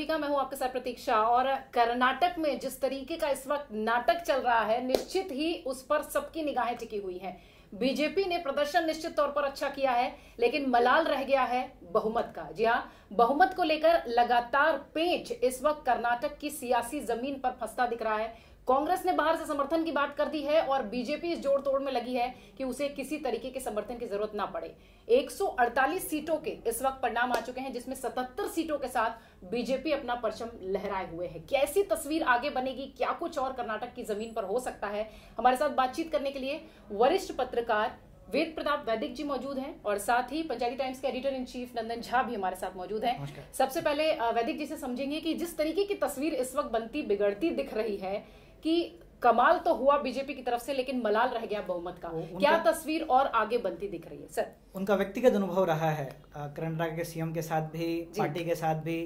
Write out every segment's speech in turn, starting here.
सभी का मैं हूं आपके साथ प्रतीक्षा और कर्नाटक में जिस तरीके का इस वक्त नाटक चल रहा है निश्चित ही उस पर सबकी निगाहें टिकी हुई हैं बीजेपी ने प्रदर्शन निश्चित तौर पर अच्छा किया है लेकिन मलाल रह गया है बहुमत का जी हाँ बहुमत को लेकर लगातार पेच इस वक्त कर्नाटक की सियासी जमीन पर फंसता दिख रहा है कांग्रेस ने बाहर से समर्थन की बात कर दी है और बीजेपी इस जोड़ तोड़ में लगी है कि उसे किसी तरीके के समर्थन की जरूरत ना पड़े 148 सीटों के इस वक्त परिणाम आ चुके हैं जिसमें 77 सीटों के साथ बीजेपी अपना परचम लहराए हुए है कैसी तस्वीर आगे बनेगी क्या कुछ और कर्नाटक की जमीन पर हो सकता है हमारे साथ बातचीत करने के लिए वरिष्ठ पत्रकार वेद प्रताप वैदिक जी मौजूद हैं और साथ ही पंजाबी टाइम्स के editor in chief Nandan Jha भी हमारे साथ मौजूद हैं सबसे पहले वैदिक जी से समझेंगे कि जिस तरीके की तस्वीर इस वक्त बनती बिगड़ती दिख रही है कि कमाल तो हुआ बीजेपी की तरफ से लेकिन मलाल रह गया बहुमत का क्या तस्वीर और आगे बनती दिख रही है सर उनका व्यक्तिगत अनुभव रहा है कर्नाटक के सीएम के साथ भी पार्टी के साथ भी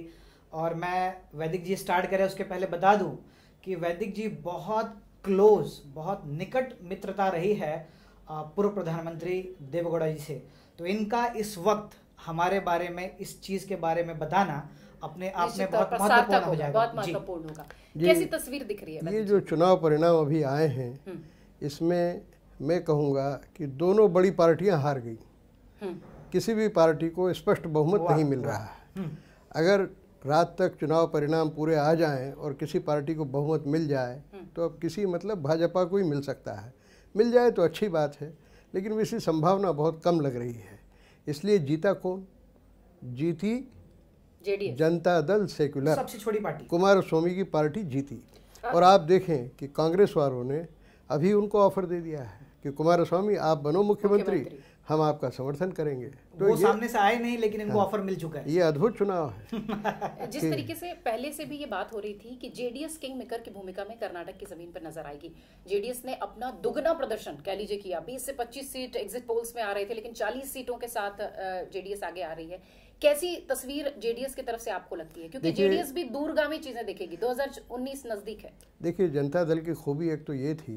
और मैं वैदिक जी स्टार्ट करें उसके पहले बता दूं कि वैदिक जी बहुत क्लोज बहुत निकट मित्रता रही है पूर्व प्रधानमंत्री देवगौड़ा जी से तो इनका इस वक्त हमारे बारे में इस चीज़ के बारे में बताना अपने आप में बहुत महत्वपूर्ण हो जाएगा बहुत महत्वपूर्ण होगा कैसी तस्वीर दिख रही है ये जो चुनाव परिणाम अभी आए हैं हम्म। इसमें मैं कहूँगा कि दोनों बड़ी पार्टियाँ हार गई हम्म। किसी भी पार्टी को स्पष्ट बहुमत नहीं मिल रहा है हम्म। अगर रात तक चुनाव परिणाम पूरे आ जाएं और किसी पार्टी को बहुमत मिल जाए तो अब किसी मतलब भाजपा को ही मिल सकता है मिल जाए तो अच्छी बात है लेकिन इसकी संभावना बहुत कम लग रही है इसलिए जीता कौन जीती जेडीएस जनता दल सेक्युलर सबसे छोटी पार्टी कुमार स्वामी की पार्टी जीती और आप देखें कि कांग्रेस वालों ने अभी उनको ऑफर दे दिया है कि कुमार स्वामी आप बनो मुख्यमंत्री हम आपका समर्थन करेंगे तो वो सामने से आए नहीं लेकिन इनको ऑफर हाँ, मिल चुका है ये अद्भुत चुनाव है जिस तरीके से पहले से भी ये बात हो रही थी कि जेडीएस किंग मेकर की भूमिका में कर्नाटक की जमीन पर नजर आएगी जेडीएस ने अपना दुगना प्रदर्शन कह लीजिए किया बीस से पच्चीस सीट एग्जिट पोल्स में आ रहे थे लेकिन चालीस सीटों के साथ जेडीएस आगे आ रही है कैसी तस्वीर जेडीएस की तरफ से आपको लगती है क्योंकि जेडीएस भी दूरगामी चीजें देखेगी 2019 नजदीक है देखिए जनता दल की खूबी एक तो ये थी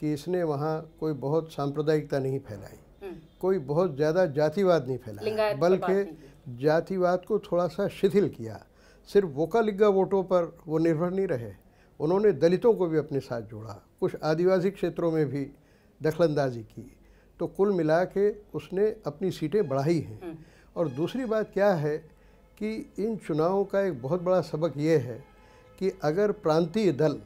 कि इसने वहाँ कोई बहुत सांप्रदायिकता नहीं फैलाई हम्म। कोई बहुत ज़्यादा जातिवाद नहीं फैलाया बल्कि जातिवाद को थोड़ा सा शिथिल किया सिर्फ वोका लिग्गा वोटों पर वो निर्भर नहीं रहे उन्होंने दलितों को भी अपने साथ जोड़ा कुछ आदिवासी क्षेत्रों में भी दखलंदाजी की तो कुल मिला के उसने अपनी सीटें बढ़ाई हैं हम्म। और दूसरी बात क्या है कि इन चुनावों का एक बहुत बड़ा सबक ये है कि अगर प्रांतीय दल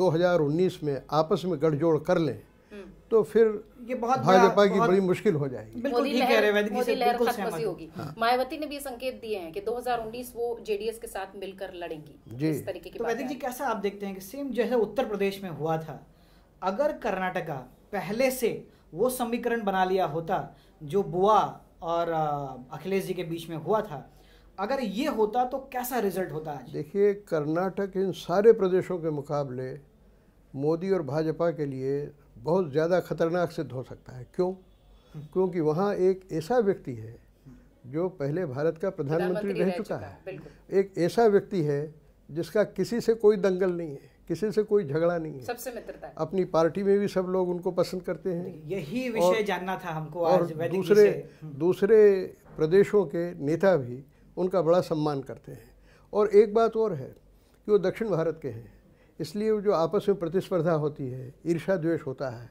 2019 में आपस में गठजोड़ कर लें हम्म। तो फिर ये बहुत भाजपा की बड़ी मुश्किल हो जाएगी बिल्कुल ठीक कह रहे हैं होगी हाँ। मायावती ने भी संकेत दिए हैं कि 2019 वो जेडीएस के साथ मिलकर लड़ेंगी जी इस तरीके की तो वैदिक जी कैसा आप देखते हैं कि सेम जैसे उत्तर प्रदेश में हुआ था अगर कर्नाटका पहले से वो समीकरण बना लिया होता जो बुआ और अखिलेश जी के बीच में हुआ था अगर ये होता तो कैसा रिजल्ट होता आज देखिए कर्नाटक इन सारे प्रदेशों के मुकाबले मोदी और भाजपा के लिए बहुत ज़्यादा खतरनाक सिद्ध हो सकता है क्यों हम्म। क्योंकि वहाँ एक ऐसा व्यक्ति है जो पहले भारत का प्रधानमंत्री रह चुका है एक ऐसा व्यक्ति है जिसका किसी से कोई दंगल नहीं है किसी से कोई झगड़ा नहीं है सबसे मित्रता है अपनी पार्टी में भी सब लोग उनको पसंद करते हैं यही विषय जानना था हमको और दूसरे हम्म। दूसरे प्रदेशों के नेता भी उनका बड़ा सम्मान करते हैं और एक बात और है कि वो दक्षिण भारत के हैं इसलिए जो आपस में प्रतिस्पर्धा होती है ईर्षा द्वेष होता है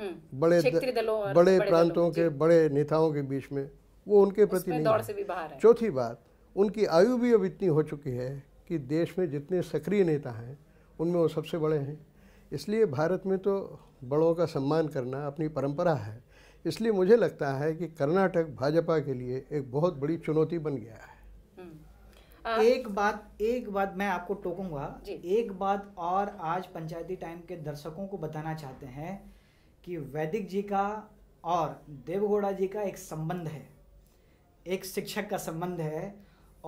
हम्म। बड़े दलों बड़े, प्रांतों के बड़े नेताओं के बीच में वो उनके प्रति नहीं चौथी बात उनकी आयु भी अब इतनी हो चुकी है कि देश में जितने सक्रिय नेता हैं उनमें वो सबसे बड़े हैं इसलिए भारत में तो बड़ों का सम्मान करना अपनी परंपरा है इसलिए मुझे लगता है कि कर्नाटक भाजपा के लिए एक बहुत बड़ी चुनौती बन गया है हम्म। एक बात एक बात मैं आपको टोकूंगा एक बात और आज पंचायती टाइम के दर्शकों को बताना चाहते हैं कि वैदिक जी का और देवगौड़ा जी का एक संबंध है एक शिक्षक का संबंध है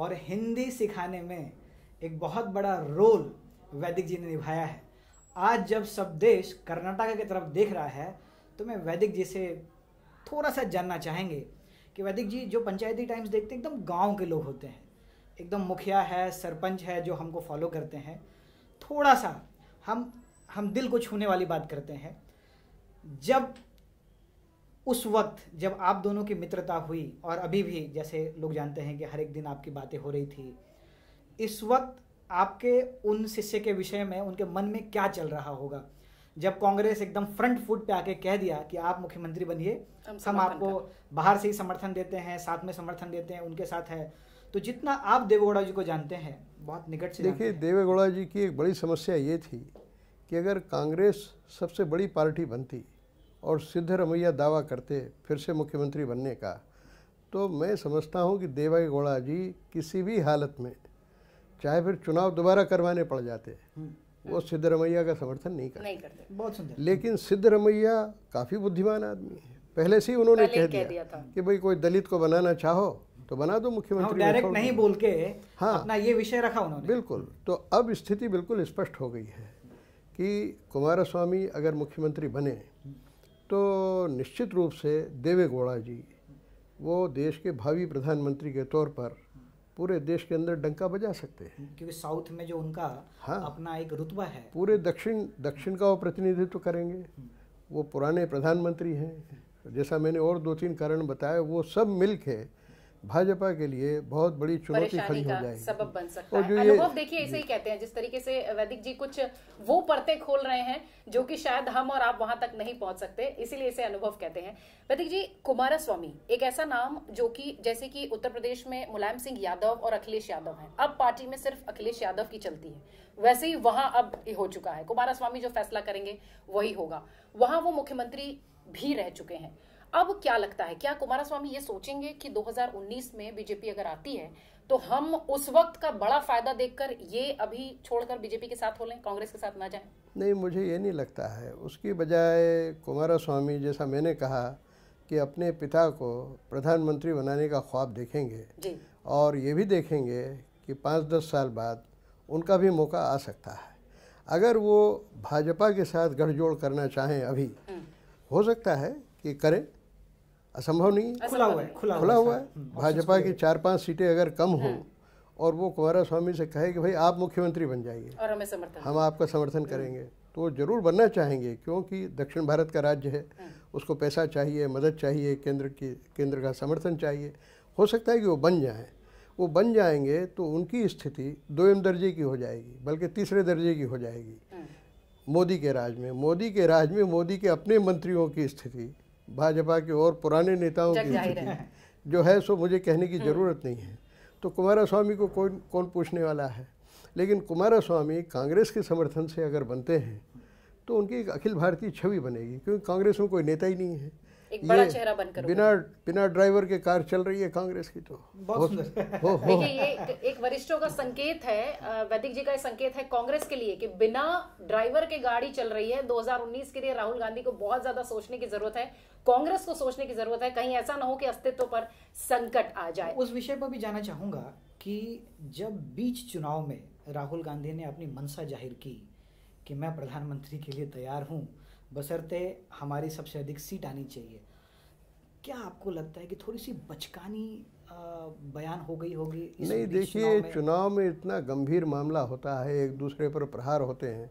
और हिंदी सिखाने में एक बहुत बड़ा रोल वैदिक जी ने निभाया है आज जब सब देश कर्नाटका की तरफ देख रहा है तो मैं वैदिक जी से थोड़ा सा जानना चाहेंगे कि वैदिक जी जो पंचायती टाइम्स देखते हैं एकदम गांव के लोग होते हैं एकदम मुखिया है सरपंच है जो हमको फॉलो करते हैं थोड़ा सा हम हम दिल को छूने वाली बात करते हैं जब उस वक्त जब आप दोनों की मित्रता हुई और अभी भी जैसे लोग जानते हैं कि हर एक दिन आपकी बातें हो रही थी इस वक्त आपके उन शिष्य के विषय में उनके मन में क्या चल रहा होगा जब कांग्रेस एकदम फ्रंट फुट पे आके कह दिया कि आप मुख्यमंत्री बनिए हम आपको बाहर से ही समर्थन देते हैं साथ में समर्थन देते हैं उनके साथ है तो जितना आप देवेगौड़ा जी को जानते हैं बहुत निकट से देखिए देवेगौड़ा जी की एक बड़ी समस्या ये थी कि अगर कांग्रेस सबसे बड़ी पार्टी बनती और सिद्धरमैया दावा करते फिर से मुख्यमंत्री बनने का तो मैं समझता हूँ कि देवेगौड़ा जी किसी भी हालत में चाहे फिर चुनाव दोबारा करवाने पड़ जाते हम्म। वो सिद्धरमैया का समर्थन नहीं करते नहीं करते बहुत सुंदर लेकिन सिद्धरमैया काफ़ी बुद्धिमान आदमी है पहले से ही उन्होंने कह दिया, दिया कि भाई कोई दलित को बनाना चाहो तो बना दो मुख्यमंत्री डायरेक्ट हाँ, नहीं बोल के हाँ अपना ये विषय रखा उन्होंने बिल्कुल तो अब स्थिति बिल्कुल स्पष्ट हो गई है कि कुमार स्वामी अगर मुख्यमंत्री बने तो निश्चित रूप से देवे गौड़ा जी वो देश के भावी प्रधानमंत्री के तौर पर पूरे देश के अंदर डंका बजा सकते हैं क्योंकि साउथ में जो उनका हाँ, अपना एक रुतबा है पूरे दक्षिण दक्षिण का वो प्रतिनिधित्व करेंगे वो पुराने प्रधानमंत्री हैं जैसा मैंने और दो तीन कारण बताए वो सब मिल के भाजपा के लिए बहुत बड़ी चुनौती खड़ी हो जाएगी सबब बन सकता और जो है अनुभव देखिए ऐसे ही कहते हैं जिस तरीके से वैदिक जी कुछ वो परतें खोल रहे हैं जो कि शायद हम और आप वहां तक नहीं पहुंच सकते इसीलिए इसे अनुभव कहते हैं वैदिक जी कुमारा स्वामी एक ऐसा नाम जो कि जैसे कि उत्तर प्रदेश में मुलायम सिंह यादव और अखिलेश यादव है अब पार्टी में सिर्फ अखिलेश यादव की चलती है वैसे ही वहां अब हो चुका है कुमारा स्वामी जो फैसला करेंगे वही होगा वहां वो मुख्यमंत्री भी रह चुके हैं अब क्या लगता है क्या कुमार स्वामी ये सोचेंगे कि 2019 में बीजेपी अगर आती है तो हम उस वक्त का बड़ा फायदा देखकर ये अभी छोड़कर बीजेपी के साथ हो लें कांग्रेस के साथ ना जाएं नहीं मुझे ये नहीं लगता है उसकी बजाय कुमार स्वामी जैसा मैंने कहा कि अपने पिता को प्रधानमंत्री बनाने का ख्वाब देखेंगे और ये भी देखेंगे कि पाँच दस साल बाद उनका भी मौका आ सकता है अगर वो भाजपा के साथ गठजोड़ करना चाहें अभी हम्म। हो सकता है कि करें असंभव नहीं है खुला हुआ है खुला, खुला हुआ है भाजपा की चार पांच सीटें अगर कम हों हाँ। और वो कुमारा स्वामी से कहे कि भाई आप मुख्यमंत्री बन जाइए और हमें समर्थन हम आपका समर्थन हाँ। करेंगे तो जरूर बनना चाहेंगे क्योंकि दक्षिण भारत का राज्य है हाँ। उसको पैसा चाहिए मदद चाहिए केंद्र की केंद्र का समर्थन चाहिए हो सकता है कि वो बन जाए वो बन जाएंगे तो उनकी स्थिति दोयम दर्जे की हो जाएगी बल्कि तीसरे दर्जे की हो जाएगी मोदी के राज में मोदी के राज में मोदी के अपने मंत्रियों की स्थिति भाजपा के और पुराने नेताओं की जो है सो मुझे कहने की हम्म। ज़रूरत नहीं है तो कुमारा स्वामी को कौन कौन पूछने वाला है लेकिन कुमारा स्वामी कांग्रेस के समर्थन से अगर बनते हैं तो उनकी एक अखिल भारतीय छवि बनेगी क्योंकि कांग्रेस में कोई नेता ही नहीं है एक बड़ा चेहरा बनकर बिना बिना ड्राइवर के कार चल रही है कांग्रेस की तो देखिए ये एक वरिष्ठों का संकेत है वैदिक जी का संकेत है कांग्रेस के लिए कि बिना ड्राइवर के गाड़ी चल रही है 2019 के लिए राहुल गांधी को बहुत ज्यादा सोचने की जरूरत है कांग्रेस को सोचने की जरूरत है कहीं ऐसा ना हो कि अस्तित्व पर संकट आ जाए उस विषय पर भी जाना चाहूंगा कि जब बीच चुनाव में राहुल गांधी ने अपनी मनसा जाहिर की कि मैं प्रधानमंत्री के लिए तैयार हूँ बसरते हमारी सबसे अधिक सीट आनी चाहिए क्या आपको लगता है कि थोड़ी सी बचकानी बयान हो गई होगी नहीं देखिए चुनाव में इतना गंभीर मामला होता है एक दूसरे पर प्रहार होते हैं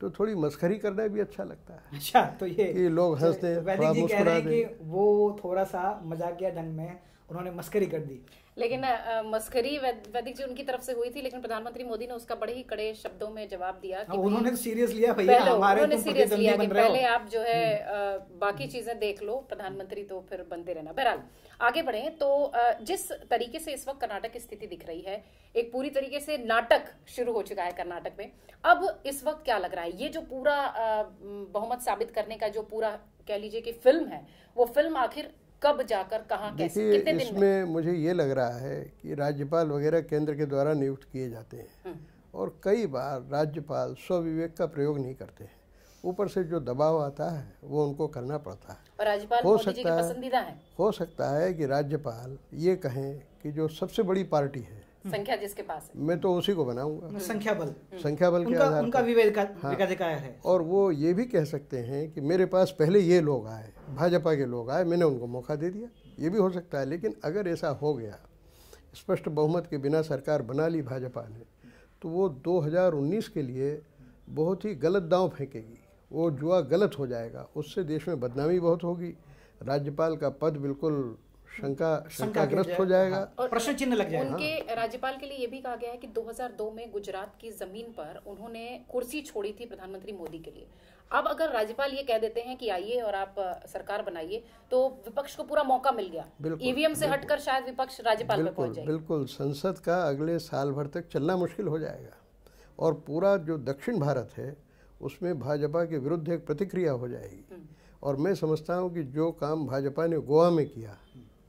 तो थोड़ी मस्खरी करना भी अच्छा लगता है अच्छा तो ये कि लोग तो हंसते हैं तो वो थोड़ा सा मजाकिया ढंग में उन्होंने मस्करी कर दी लेकिन मस्करी वैदिक जी उनकी तरफ से हुई थी लेकिन प्रधानमंत्री मोदी ने उसका बड़े ही कड़े शब्दों में जवाब दिया कि हाँ, उन्होंने तो सीरियस लिया भैया हमारे उन्होंने सीरियस तो लिया कि पहले आप जो है हम्म। बाकी चीजें देख लो प्रधानमंत्री तो फिर बनते रहना बहरहाल आगे बढ़े तो जिस तरीके से इस वक्त कर्नाटक की स्थिति दिख रही है एक पूरी तरीके से नाटक शुरू हो चुका है कर्नाटक में अब इस वक्त क्या लग रहा है ये जो पूरा बहुमत साबित करने का जो पूरा कह लीजिए कि फिल्म है वो फिल्म आखिर कब जाकर कहाँ कैसे कितने दिन इसमें में? मुझे ये लग रहा है कि राज्यपाल वगैरह केंद्र के द्वारा नियुक्त किए जाते हैं हम्म। और कई बार राज्यपाल स्वविवेक का प्रयोग नहीं करते हैं ऊपर से जो दबाव आता है वो उनको करना पड़ता है राज्यपाल हो सकता है, है हो सकता है कि राज्यपाल ये कहें कि जो सबसे बड़ी पार्टी है हम्म। संख्या जिसके पास है मैं तो उसी को बनाऊंगा संख्या बल संख्या बल उनका, के आधार उनका विवेकाधिकार हाँ। है और वो ये भी कह सकते हैं कि मेरे पास पहले ये लोग आए भाजपा के लोग आए मैंने उनको मौका दे दिया ये भी हो सकता है लेकिन अगर ऐसा हो गया स्पष्ट बहुमत के बिना सरकार बना ली भाजपा ने तो वो दो के लिए बहुत ही गलत दाँव फेंकेगी वो जुआ गलत हो जाएगा उससे देश में बदनामी बहुत होगी राज्यपाल का पद बिल्कुल शंका शंकाग्रस्त हो जाएगा हाँ। और प्रश्न चिन्ह लग जाएगा उनके राज्यपाल के लिए यह भी कहा गया है कि 2002 में गुजरात की जमीन पर उन्होंने कुर्सी छोड़ी थी प्रधानमंत्री मोदी के लिए अब अगर राज्यपाल ये कह देते हैं कि आइए और आप सरकार बनाइए तो विपक्ष को पूरा मौका मिल गया ईवीएम से हटकर शायद विपक्ष राज्यपाल पर पहुंच जाए बिल्कुल संसद का अगले साल भर तक चलना मुश्किल हो जाएगा और पूरा जो दक्षिण भारत है उसमें भाजपा के विरुद्ध एक प्रतिक्रिया हो जाएगी हम्म। और मैं समझता हूँ कि जो काम भाजपा ने गोवा में किया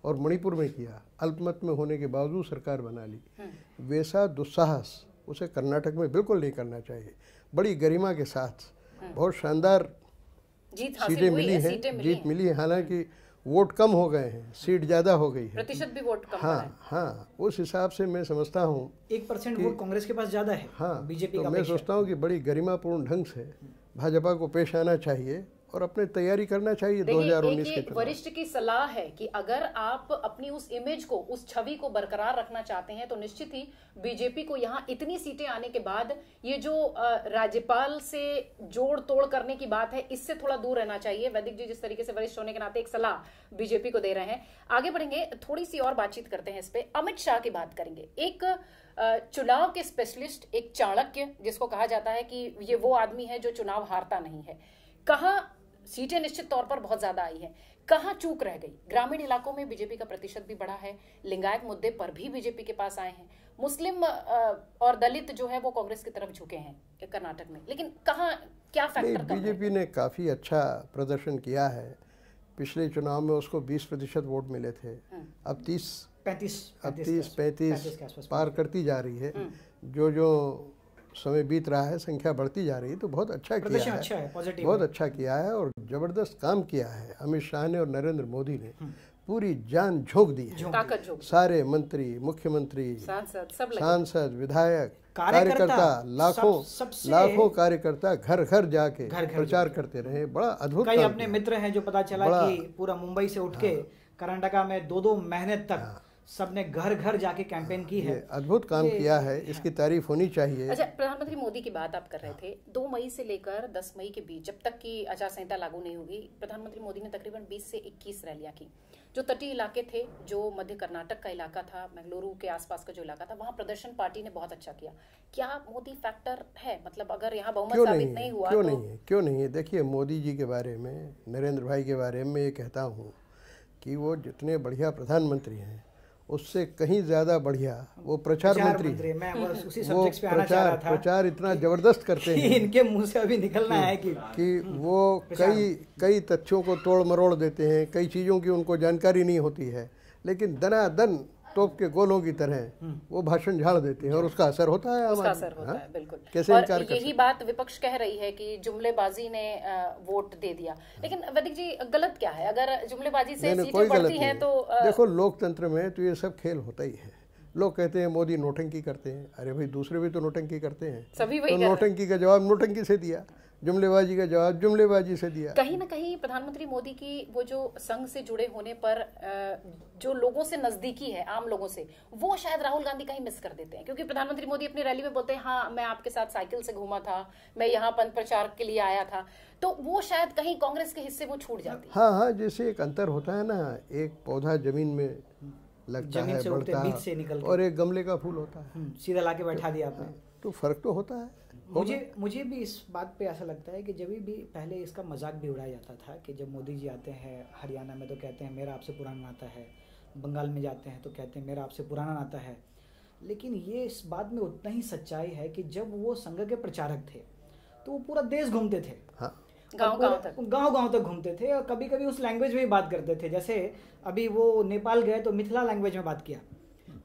और मणिपुर में किया अल्पमत में होने के बावजूद सरकार बना ली हम्म। वैसा दुस्साहस उसे कर्नाटक में बिल्कुल नहीं करना चाहिए बड़ी गरिमा के साथ हम्म। बहुत शानदार सीटें मिली हैं जीत मिली है हालांकि वोट कम हो गए हैं सीट ज़्यादा हो गई है प्रतिशत भी वोट कम हाँ हाँ उस हिसाब से मैं समझता हूँ एक परसेंट वोट कांग्रेस के पास ज़्यादा है हाँ बीजेपी तो मैं सोचता हूँ कि बड़ी गरिमापूर्ण ढंग से भाजपा को पेश आना चाहिए और अपने तैयारी करना चाहिए दो हजार उन्नीस के वरिष्ठ की सलाह है कि अगर आप अपनी उस इमेज को उस छवि को बरकरार रखना चाहते हैं तो निश्चित ही बीजेपी को यहाँ इतनी सीटें आने के बाद ये जो राज्यपाल से जोड़ तोड़ करने की बात है इससे थोड़ा दूर रहना चाहिए वैदिक जी जिस तरीके से वरिष्ठ होने के नाते एक सलाह बीजेपी को दे रहे हैं आगे बढ़ेंगे थोड़ी सी और बातचीत करते हैं इस पर अमित शाह की बात करेंगे एक चुनाव के स्पेशलिस्ट एक चाणक्य जिसको कहा जाता है कि ये वो आदमी है जो चुनाव हारता नहीं है कहा सीटें निश्चित तौर पर बहुत ज्यादा आई है कहाँ चूक रह गई ग्रामीण इलाकों में बीजेपी का प्रतिशत भी बढ़ा है लिंगायत मुद्दे पर भी बीजेपी के पास आए हैं मुस्लिम और दलित जो है वो कांग्रेस की तरफ झुके हैं कर्नाटक में लेकिन कहाँ क्या फैक्टर बीजेपी ने काफ़ी अच्छा प्रदर्शन किया है पिछले चुनाव में उसको 20 प्रतिशत वोट मिले थे हम्म। अब 30 पैंतीस अब 30 पैंतीस पार करती जा रही है हम्म। जो जो समय बीत रहा है संख्या बढ़ती जा रही है तो बहुत अच्छा किया है, अच्छा है बहुत अच्छा किया है और ज़बरदस्त काम किया है अमित शाह ने और नरेंद्र मोदी ने हम्म। पूरी जान झोंक दी है सारे मंत्री मुख्यमंत्री सांसद विधायक कार्यकर्ता लाखों लाखों कार्यकर्ता घर घर जाके प्रचार करते रहे बड़ा अद्भुत अपने मित्र हैं जो पता चला कि पूरा मुंबई से उठ के हाँ। कर्नाटका में दो दो महीने तक हाँ। सबने घर घर जाके कैंपेन की है अद्भुत काम किया है इसकी हाँ। तारीफ होनी चाहिए अच्छा प्रधानमंत्री मोदी की बात आप कर रहे थे दो मई से लेकर दस मई के बीच जब तक की आचार संहिता लागू नहीं होगी प्रधानमंत्री मोदी ने तकरीबन बीस से इक्कीस रैलियां की जो तटीय इलाके थे जो मध्य कर्नाटक का इलाका था मंगलुरु के आसपास का जो इलाका था वहाँ प्रदर्शन पार्टी ने बहुत अच्छा किया क्या मोदी फैक्टर है मतलब अगर यहाँ बहुमत साबित नहीं हुआ क्यों तो- नहीं है क्यों नहीं है देखिए मोदी जी के बारे में नरेंद्र भाई के बारे में ये कहता हूँ कि वो जितने बढ़िया प्रधानमंत्री हैं उससे कहीं ज़्यादा बढ़िया वो प्रचार, प्रचार मंत्री, मंत्री मैं बस उसी वो पे आना प्रचार था प्रचार इतना जबरदस्त करते हैं इनके मुंह से अभी निकलना है कि कि हम्म, वो कई कई तथ्यों को तोड़ मरोड़ देते हैं कई चीज़ों की उनको जानकारी नहीं होती है लेकिन दन तोप के गोलों की तरह हम्म। वो भाषण झाड़ देते हैं और उसका असर होता है उसका असर होता हाँ? है बिल्कुल कैसे और यही बात विपक्ष कह रही है कि जुमलेबाजी ने वोट दे दिया हाँ। लेकिन वैदिक जी गलत क्या है अगर जुमलेबाजी से सीटें बढ़ती हैं तो देखो लोकतंत्र में तो ये सब खेल होता ही है लोग कहते हैं मोदी नोटंकी करते हैं अरे भाई दूसरे भी तो नोटंकी करते हैं सभी वही तो नोटंकी का जवाब नोटंकी से दिया जुमलेबाजी का जवाब जुमलेबाजी से दिया कहीं ना कहीं प्रधानमंत्री मोदी की वो जो संघ से जुड़े होने पर जो लोगों से नजदीकी है आम लोगों से वो शायद राहुल गांधी कहीं मिस कर देते हैं क्योंकि प्रधानमंत्री मोदी अपनी रैली में बोलते हैं हाँ मैं आपके साथ साइकिल से घूमा था मैं यहाँ पंथ प्रचार के लिए आया था तो वो शायद कहीं कांग्रेस के हिस्से वो छूट जाती हाँ हाँ जैसे एक अंतर होता है ना एक पौधा जमीन में लगता है बढ़ता है से निकल और एक गमले का फूल होता है हम्म, सीधा लाके बैठा दिया आपने हाँ, तो फर्क तो होता है मुझे मुझे भी इस बात पे ऐसा लगता है कि जब भी पहले इसका मजाक भी उड़ाया जाता था कि जब मोदी जी आते हैं हरियाणा में तो कहते हैं मेरा आपसे पुराना नाता है बंगाल में जाते हैं तो कहते हैं मेरा आपसे पुराना नाता है लेकिन ये इस बात में उतना ही सच्चाई है कि जब वो संघ के प्रचारक थे तो वो पूरा देश घूमते थे हाँ गांव गांव तक घूमते थे और कभी कभी उस लैंग्वेज में ही बात करते थे जैसे अभी वो नेपाल गए तो मिथिला लैंग्वेज में बात किया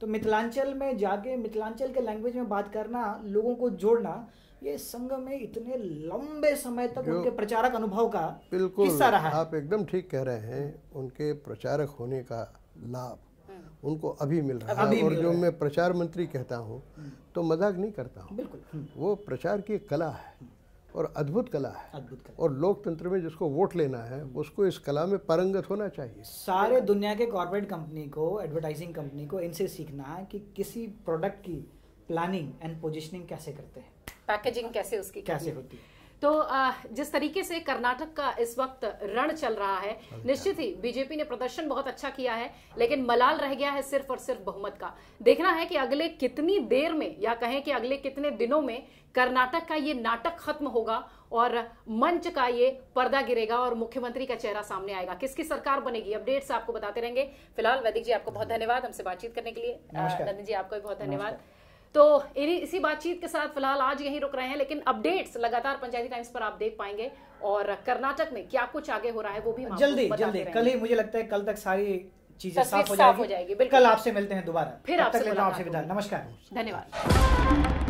तो मिथिलांचल में जाके मिथिलांचल के लैंग्वेज में बात करना लोगों को जोड़ना ये संघ में इतने लंबे समय तक उनके प्रचारक अनुभव का बिल्कुल रहा है आप एकदम ठीक कह रहे हैं उनके प्रचारक होने का लाभ हम्म। उनको अभी मिल रहा है और जो मैं प्रचार मंत्री कहता हूँ तो मजाक नहीं करता हूँ वो प्रचार की कला है और अद्भुत कला है अद्भुत कला और लोकतंत्र में जिसको वोट लेना है उसको इस कला में पारंगत होना चाहिए सारे दुनिया के कॉरपोरेट कंपनी को एडवर्टाइजिंग कंपनी को इनसे सीखना है कि किसी प्रोडक्ट की प्लानिंग एंड पोजिशनिंग कैसे करते हैं पैकेजिंग कैसे उसकी कैसे होती है तो जिस तरीके से कर्नाटक का इस वक्त रण चल रहा है अच्छा। निश्चित ही बीजेपी ने प्रदर्शन बहुत अच्छा किया है लेकिन मलाल रह गया है सिर्फ और सिर्फ बहुमत का देखना है कि अगले कितनी देर में या कहें कि अगले कितने दिनों में कर्नाटक का ये नाटक खत्म होगा और मंच का ये पर्दा गिरेगा और मुख्यमंत्री का चेहरा सामने आएगा किसकी सरकार बनेगी अपडेट्स आपको बताते रहेंगे फिलहाल वैदिक जी आपको बहुत धन्यवाद हमसे बातचीत करने के लिए नंदन जी आपको भी बहुत धन्यवाद तो इन्हीं इसी बातचीत के साथ फिलहाल आज यहीं रुक रहे हैं लेकिन अपडेट्स लगातार पंचायती टाइम्स पर आप देख पाएंगे और कर्नाटक में क्या कुछ आगे हो रहा है वो भी जल्दी जल्दी कल ही मुझे लगता है कल तक सारी चीजें साफ हो जाएगी, कल आपसे मिलते हैं दोबारा फिर आपसे नमस्कार धन्यवाद